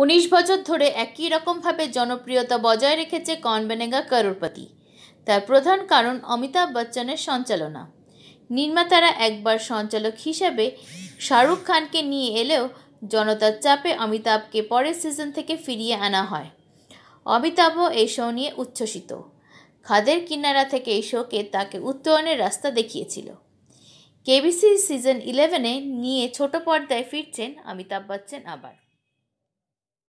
উনিশ বছর ধরে একই রকমভাবে জনপ্রিয়তা বজায় রেখেছে কন বেনেগা করোরপতি তার প্রধান কারণ অমিতাভ বচ্চনের সঞ্চালনা নির্মাতারা একবার সঞ্চালক হিসাবে শাহরুখ খানকে নিয়ে এলেও জনতার চাপে অমিতাভকে পরের সিজন থেকে ফিরিয়ে আনা হয় অমিতাভও এই শো নিয়ে উচ্ছ্বসিত খাদের কিনারা থেকে এই শোকে তাকে উত্তরণের রাস্তা দেখিয়েছিল কেবিসি সিজন ইলেভেনে নিয়ে ছোট পর্দায় ফিরছেন অমিতাভ বচ্চন আবার